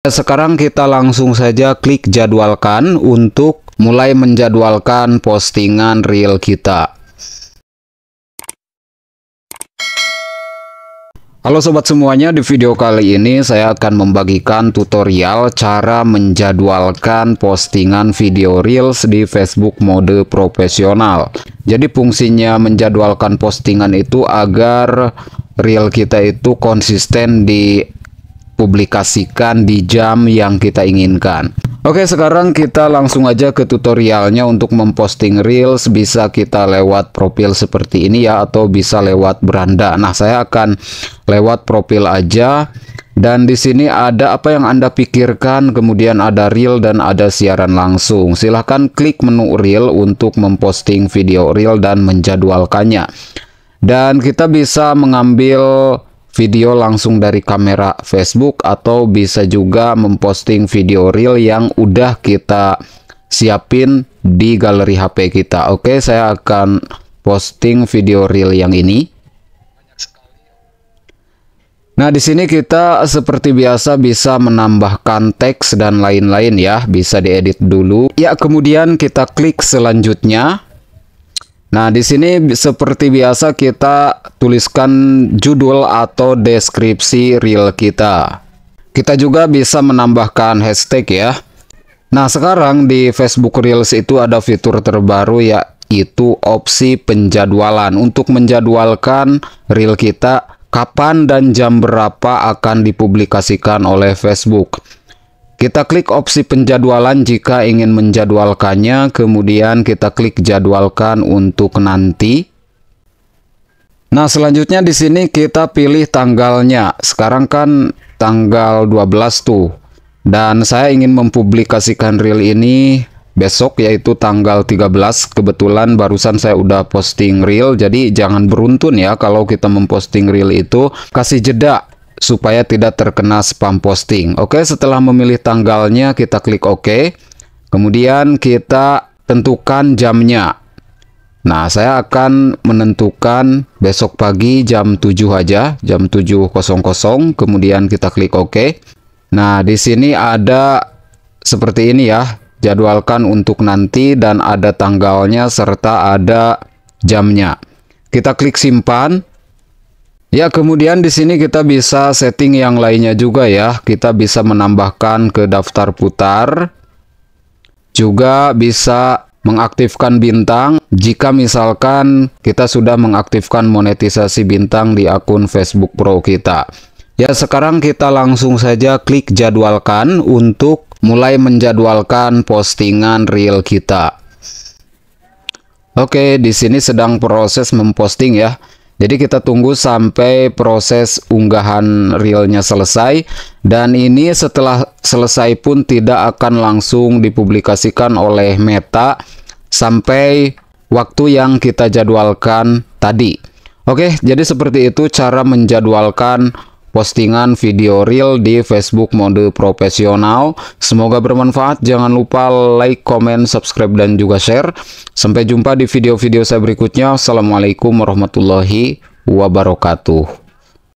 Sekarang kita langsung saja klik jadwalkan untuk mulai menjadwalkan postingan reel kita. Halo sobat semuanya, di video kali ini saya akan membagikan tutorial cara menjadwalkan postingan video Reels di Facebook mode profesional. Jadi fungsinya menjadwalkan postingan itu agar Reel kita itu konsisten di publikasikan di jam yang kita inginkan Oke sekarang kita langsung aja ke tutorialnya untuk memposting reels bisa kita lewat profil seperti ini ya atau bisa lewat beranda nah saya akan lewat profil aja dan di sini ada apa yang Anda pikirkan, kemudian ada reel dan ada siaran langsung. Silahkan klik menu reel untuk memposting video reel dan menjadwalkannya. Dan kita bisa mengambil video langsung dari kamera Facebook atau bisa juga memposting video reel yang udah kita siapin di galeri HP kita. Oke, saya akan posting video reel yang ini. Nah, di sini kita seperti biasa bisa menambahkan teks dan lain-lain ya, bisa diedit dulu. Ya, kemudian kita klik selanjutnya. Nah, di sini seperti biasa kita tuliskan judul atau deskripsi reel kita. Kita juga bisa menambahkan hashtag ya. Nah, sekarang di Facebook Reels itu ada fitur terbaru yaitu opsi penjadwalan untuk menjadwalkan reel kita kapan dan jam berapa akan dipublikasikan oleh Facebook. Kita klik opsi penjadwalan jika ingin menjadwalkannya, kemudian kita klik jadwalkan untuk nanti. Nah, selanjutnya di sini kita pilih tanggalnya. Sekarang kan tanggal 12 tuh. Dan saya ingin mempublikasikan reel ini besok yaitu tanggal 13. Kebetulan barusan saya udah posting reel, jadi jangan beruntun ya kalau kita memposting reel itu, kasih jeda supaya tidak terkena spam posting. Oke, setelah memilih tanggalnya kita klik OK. Kemudian kita tentukan jamnya. Nah, saya akan menentukan besok pagi jam 7 aja, jam 7.00. Kemudian kita klik OK. Nah, di sini ada seperti ini ya. Jadwalkan untuk nanti dan ada tanggalnya serta ada jamnya. Kita klik simpan. Ya, kemudian di sini kita bisa setting yang lainnya juga ya. Kita bisa menambahkan ke daftar putar. Juga bisa mengaktifkan bintang jika misalkan kita sudah mengaktifkan monetisasi bintang di akun Facebook Pro kita. Ya, sekarang kita langsung saja klik jadwalkan untuk mulai menjadwalkan postingan reel kita. Oke, di sini sedang proses memposting ya. Jadi kita tunggu sampai proses unggahan realnya selesai dan ini setelah selesai pun tidak akan langsung dipublikasikan oleh Meta sampai waktu yang kita jadwalkan tadi. Oke, jadi seperti itu cara menjadwalkan postingan video real di Facebook mode profesional. Semoga bermanfaat. Jangan lupa like, comment, subscribe, dan juga share. Sampai jumpa di video-video saya berikutnya. Assalamualaikum warahmatullahi wabarakatuh.